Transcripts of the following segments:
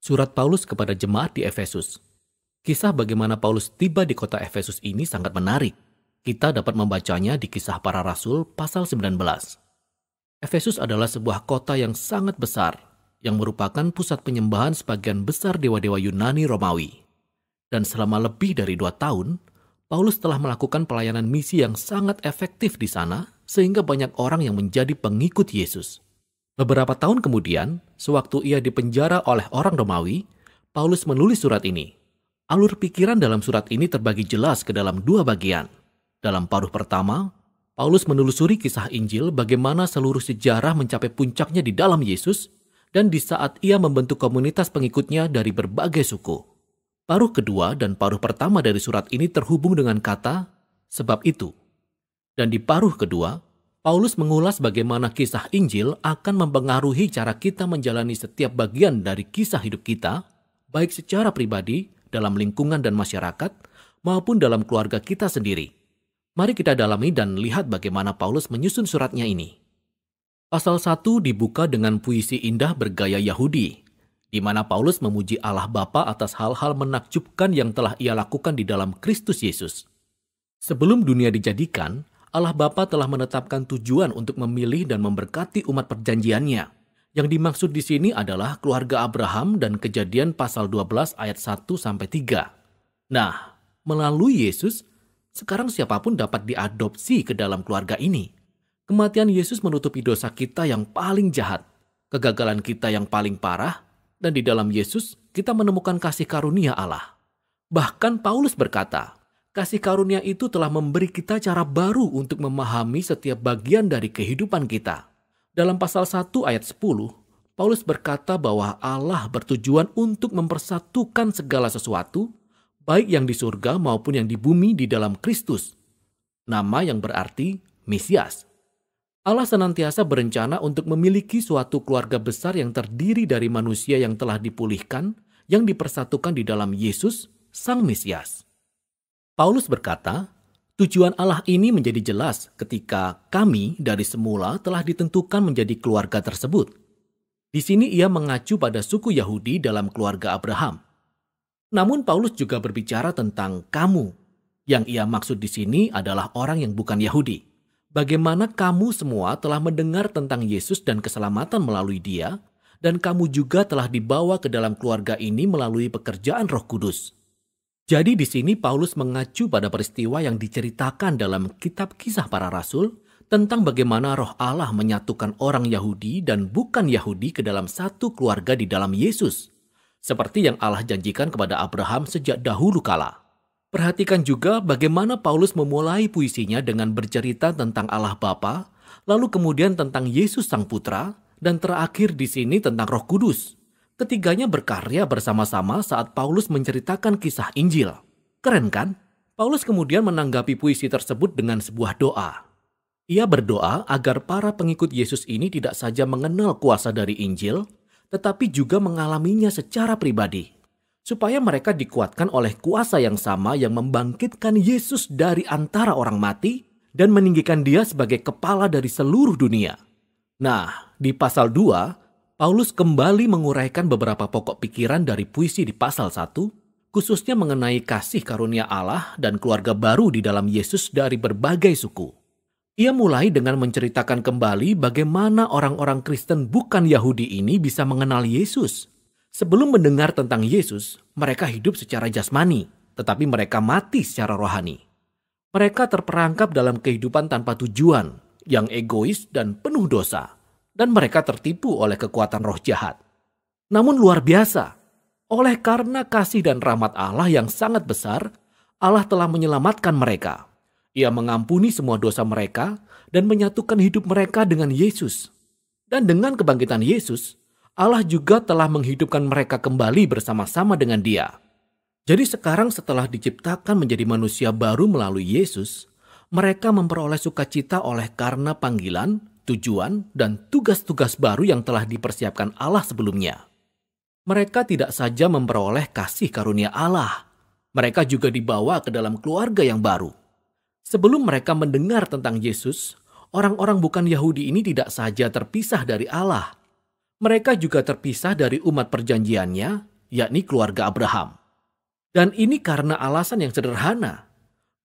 Surat Paulus kepada jemaat di Efesus. Kisah bagaimana Paulus tiba di kota Efesus ini sangat menarik. Kita dapat membacanya di Kisah Para Rasul pasal 19. Efesus adalah sebuah kota yang sangat besar yang merupakan pusat penyembahan sebagian besar dewa-dewa Yunani Romawi. Dan selama lebih dari dua tahun, Paulus telah melakukan pelayanan misi yang sangat efektif di sana, sehingga banyak orang yang menjadi pengikut Yesus. Beberapa tahun kemudian, sewaktu ia dipenjara oleh orang Romawi, Paulus menulis surat ini. Alur pikiran dalam surat ini terbagi jelas ke dalam dua bagian. Dalam paruh pertama, Paulus menelusuri kisah Injil bagaimana seluruh sejarah mencapai puncaknya di dalam Yesus dan di saat ia membentuk komunitas pengikutnya dari berbagai suku. Paruh kedua dan paruh pertama dari surat ini terhubung dengan kata sebab itu. Dan di paruh kedua, Paulus mengulas bagaimana kisah Injil akan mempengaruhi cara kita menjalani setiap bagian dari kisah hidup kita, baik secara pribadi, dalam lingkungan dan masyarakat, maupun dalam keluarga kita sendiri. Mari kita dalami dan lihat bagaimana Paulus menyusun suratnya ini. Pasal 1 dibuka dengan puisi indah bergaya Yahudi, di mana Paulus memuji Allah Bapa atas hal-hal menakjubkan yang telah ia lakukan di dalam Kristus Yesus. Sebelum dunia dijadikan, Allah Bapa telah menetapkan tujuan untuk memilih dan memberkati umat perjanjiannya. Yang dimaksud di sini adalah keluarga Abraham dan kejadian pasal 12 ayat 1 sampai 3. Nah, melalui Yesus, sekarang siapapun dapat diadopsi ke dalam keluarga ini. Kematian Yesus menutupi dosa kita yang paling jahat, kegagalan kita yang paling parah, dan di dalam Yesus kita menemukan kasih karunia Allah. Bahkan Paulus berkata, kasih karunia itu telah memberi kita cara baru untuk memahami setiap bagian dari kehidupan kita. Dalam pasal 1 ayat 10, Paulus berkata bahwa Allah bertujuan untuk mempersatukan segala sesuatu, baik yang di surga maupun yang di bumi di dalam Kristus, nama yang berarti Mesias. Allah senantiasa berencana untuk memiliki suatu keluarga besar yang terdiri dari manusia yang telah dipulihkan, yang dipersatukan di dalam Yesus, Sang Mesias. Paulus berkata, Tujuan Allah ini menjadi jelas ketika kami dari semula telah ditentukan menjadi keluarga tersebut. Di sini ia mengacu pada suku Yahudi dalam keluarga Abraham. Namun Paulus juga berbicara tentang kamu. Yang ia maksud di sini adalah orang yang bukan Yahudi. Bagaimana kamu semua telah mendengar tentang Yesus dan keselamatan melalui dia, dan kamu juga telah dibawa ke dalam keluarga ini melalui pekerjaan roh kudus jadi di sini Paulus mengacu pada peristiwa yang diceritakan dalam kitab kisah para rasul tentang bagaimana roh Allah menyatukan orang Yahudi dan bukan Yahudi ke dalam satu keluarga di dalam Yesus. Seperti yang Allah janjikan kepada Abraham sejak dahulu kala. Perhatikan juga bagaimana Paulus memulai puisinya dengan bercerita tentang Allah Bapa, lalu kemudian tentang Yesus Sang Putra, dan terakhir di sini tentang Roh Kudus. Ketiganya berkarya bersama-sama saat Paulus menceritakan kisah Injil. Keren kan? Paulus kemudian menanggapi puisi tersebut dengan sebuah doa. Ia berdoa agar para pengikut Yesus ini tidak saja mengenal kuasa dari Injil, tetapi juga mengalaminya secara pribadi, supaya mereka dikuatkan oleh kuasa yang sama yang membangkitkan Yesus dari antara orang mati dan meninggikan dia sebagai kepala dari seluruh dunia. Nah, di pasal 2, Paulus kembali menguraikan beberapa pokok pikiran dari puisi di pasal 1, khususnya mengenai kasih karunia Allah dan keluarga baru di dalam Yesus dari berbagai suku. Ia mulai dengan menceritakan kembali bagaimana orang-orang Kristen bukan Yahudi ini bisa mengenal Yesus. Sebelum mendengar tentang Yesus, mereka hidup secara jasmani, tetapi mereka mati secara rohani. Mereka terperangkap dalam kehidupan tanpa tujuan, yang egois dan penuh dosa dan mereka tertipu oleh kekuatan roh jahat. Namun luar biasa, oleh karena kasih dan rahmat Allah yang sangat besar, Allah telah menyelamatkan mereka. Ia mengampuni semua dosa mereka dan menyatukan hidup mereka dengan Yesus. Dan dengan kebangkitan Yesus, Allah juga telah menghidupkan mereka kembali bersama-sama dengan Dia. Jadi sekarang setelah diciptakan menjadi manusia baru melalui Yesus, mereka memperoleh sukacita oleh karena panggilan tujuan, dan tugas-tugas baru yang telah dipersiapkan Allah sebelumnya. Mereka tidak saja memperoleh kasih karunia Allah, mereka juga dibawa ke dalam keluarga yang baru. Sebelum mereka mendengar tentang Yesus, orang-orang bukan Yahudi ini tidak saja terpisah dari Allah. Mereka juga terpisah dari umat perjanjiannya, yakni keluarga Abraham. Dan ini karena alasan yang sederhana,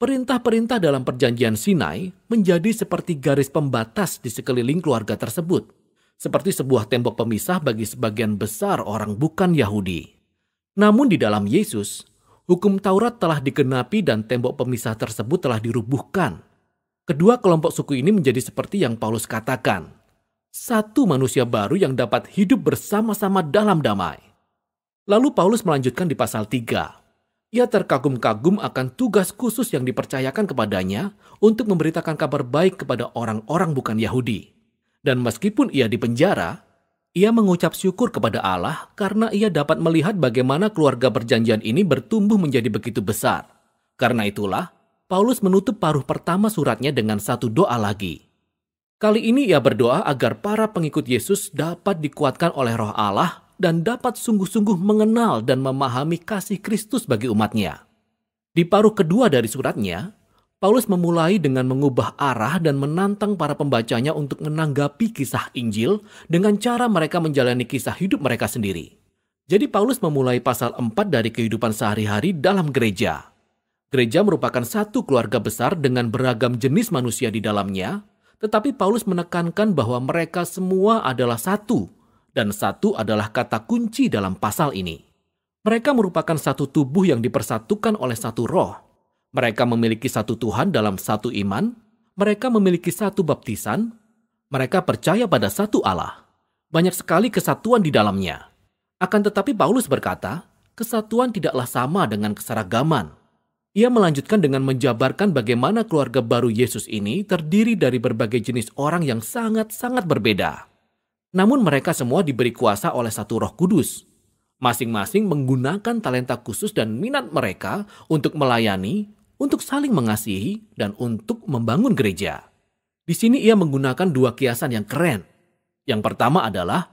Perintah-perintah dalam perjanjian Sinai menjadi seperti garis pembatas di sekeliling keluarga tersebut, seperti sebuah tembok pemisah bagi sebagian besar orang bukan Yahudi. Namun di dalam Yesus, hukum Taurat telah digenapi dan tembok pemisah tersebut telah dirubuhkan. Kedua kelompok suku ini menjadi seperti yang Paulus katakan, satu manusia baru yang dapat hidup bersama-sama dalam damai. Lalu Paulus melanjutkan di pasal 3, ia terkagum-kagum akan tugas khusus yang dipercayakan kepadanya untuk memberitakan kabar baik kepada orang-orang bukan Yahudi. Dan meskipun ia dipenjara, ia mengucap syukur kepada Allah karena ia dapat melihat bagaimana keluarga perjanjian ini bertumbuh menjadi begitu besar. Karena itulah, Paulus menutup paruh pertama suratnya dengan satu doa lagi. Kali ini ia berdoa agar para pengikut Yesus dapat dikuatkan oleh roh Allah dan dapat sungguh-sungguh mengenal dan memahami kasih Kristus bagi umatnya. Di paruh kedua dari suratnya, Paulus memulai dengan mengubah arah dan menantang para pembacanya untuk menanggapi kisah Injil dengan cara mereka menjalani kisah hidup mereka sendiri. Jadi Paulus memulai pasal 4 dari kehidupan sehari-hari dalam gereja. Gereja merupakan satu keluarga besar dengan beragam jenis manusia di dalamnya, tetapi Paulus menekankan bahwa mereka semua adalah satu dan satu adalah kata kunci dalam pasal ini. Mereka merupakan satu tubuh yang dipersatukan oleh satu roh. Mereka memiliki satu Tuhan dalam satu iman. Mereka memiliki satu baptisan. Mereka percaya pada satu Allah. Banyak sekali kesatuan di dalamnya. Akan tetapi Paulus berkata, kesatuan tidaklah sama dengan keseragaman. Ia melanjutkan dengan menjabarkan bagaimana keluarga baru Yesus ini terdiri dari berbagai jenis orang yang sangat-sangat berbeda. Namun mereka semua diberi kuasa oleh satu roh kudus. Masing-masing menggunakan talenta khusus dan minat mereka untuk melayani, untuk saling mengasihi, dan untuk membangun gereja. Di sini ia menggunakan dua kiasan yang keren. Yang pertama adalah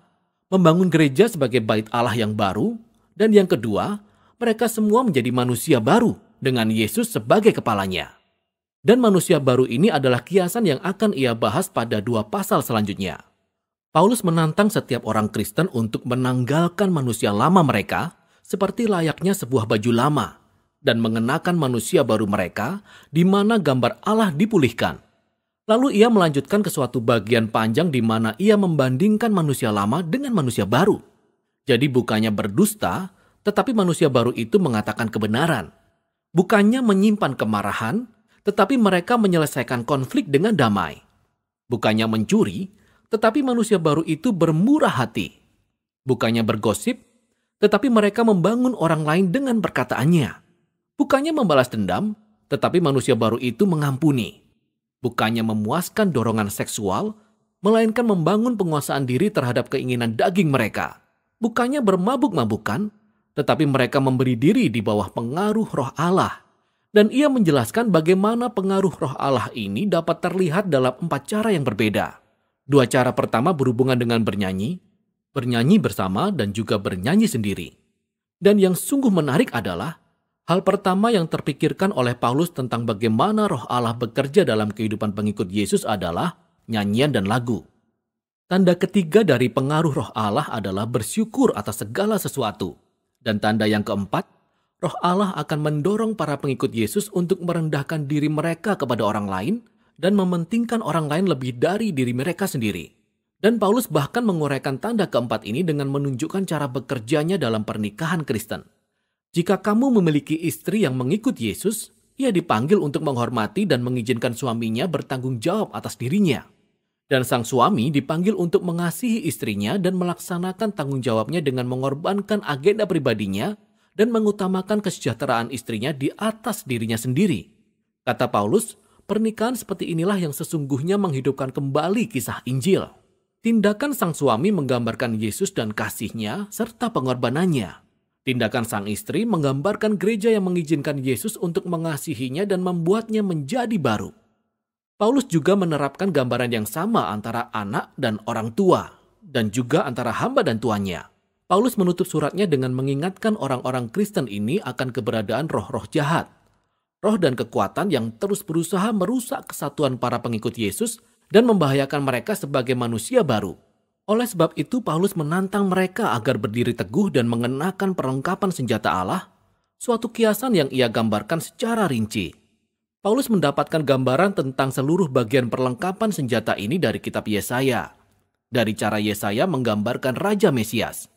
membangun gereja sebagai bait Allah yang baru, dan yang kedua, mereka semua menjadi manusia baru dengan Yesus sebagai kepalanya. Dan manusia baru ini adalah kiasan yang akan ia bahas pada dua pasal selanjutnya. Paulus menantang setiap orang Kristen untuk menanggalkan manusia lama mereka seperti layaknya sebuah baju lama dan mengenakan manusia baru mereka di mana gambar Allah dipulihkan. Lalu ia melanjutkan ke suatu bagian panjang di mana ia membandingkan manusia lama dengan manusia baru. Jadi bukannya berdusta, tetapi manusia baru itu mengatakan kebenaran. Bukannya menyimpan kemarahan, tetapi mereka menyelesaikan konflik dengan damai. Bukannya mencuri, tetapi manusia baru itu bermurah hati. Bukannya bergosip, tetapi mereka membangun orang lain dengan perkataannya. Bukannya membalas dendam, tetapi manusia baru itu mengampuni. Bukannya memuaskan dorongan seksual, melainkan membangun penguasaan diri terhadap keinginan daging mereka. Bukannya bermabuk-mabukan, tetapi mereka memberi diri di bawah pengaruh roh Allah. Dan ia menjelaskan bagaimana pengaruh roh Allah ini dapat terlihat dalam empat cara yang berbeda. Dua cara pertama berhubungan dengan bernyanyi, bernyanyi bersama dan juga bernyanyi sendiri. Dan yang sungguh menarik adalah hal pertama yang terpikirkan oleh Paulus tentang bagaimana roh Allah bekerja dalam kehidupan pengikut Yesus adalah nyanyian dan lagu. Tanda ketiga dari pengaruh roh Allah adalah bersyukur atas segala sesuatu. Dan tanda yang keempat, roh Allah akan mendorong para pengikut Yesus untuk merendahkan diri mereka kepada orang lain – dan mementingkan orang lain lebih dari diri mereka sendiri. Dan Paulus bahkan menguraikan tanda keempat ini dengan menunjukkan cara bekerjanya dalam pernikahan Kristen. Jika kamu memiliki istri yang mengikut Yesus, ia dipanggil untuk menghormati dan mengizinkan suaminya bertanggung jawab atas dirinya. Dan sang suami dipanggil untuk mengasihi istrinya dan melaksanakan tanggung jawabnya dengan mengorbankan agenda pribadinya dan mengutamakan kesejahteraan istrinya di atas dirinya sendiri. Kata Paulus, Pernikahan seperti inilah yang sesungguhnya menghidupkan kembali kisah Injil. Tindakan sang suami menggambarkan Yesus dan kasihnya serta pengorbanannya. Tindakan sang istri menggambarkan gereja yang mengizinkan Yesus untuk mengasihinya dan membuatnya menjadi baru. Paulus juga menerapkan gambaran yang sama antara anak dan orang tua, dan juga antara hamba dan tuannya. Paulus menutup suratnya dengan mengingatkan orang-orang Kristen ini akan keberadaan roh-roh jahat roh dan kekuatan yang terus berusaha merusak kesatuan para pengikut Yesus dan membahayakan mereka sebagai manusia baru. Oleh sebab itu, Paulus menantang mereka agar berdiri teguh dan mengenakan perlengkapan senjata Allah, suatu kiasan yang ia gambarkan secara rinci. Paulus mendapatkan gambaran tentang seluruh bagian perlengkapan senjata ini dari kitab Yesaya, dari cara Yesaya menggambarkan Raja Mesias.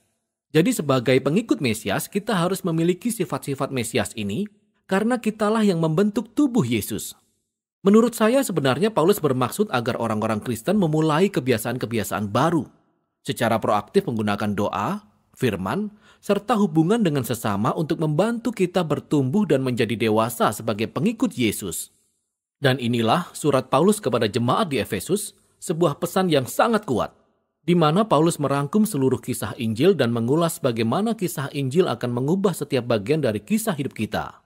Jadi sebagai pengikut Mesias, kita harus memiliki sifat-sifat Mesias ini karena kitalah yang membentuk tubuh Yesus. Menurut saya sebenarnya Paulus bermaksud agar orang-orang Kristen memulai kebiasaan-kebiasaan baru secara proaktif menggunakan doa, firman, serta hubungan dengan sesama untuk membantu kita bertumbuh dan menjadi dewasa sebagai pengikut Yesus. Dan inilah surat Paulus kepada jemaat di Efesus, sebuah pesan yang sangat kuat, di mana Paulus merangkum seluruh kisah Injil dan mengulas bagaimana kisah Injil akan mengubah setiap bagian dari kisah hidup kita.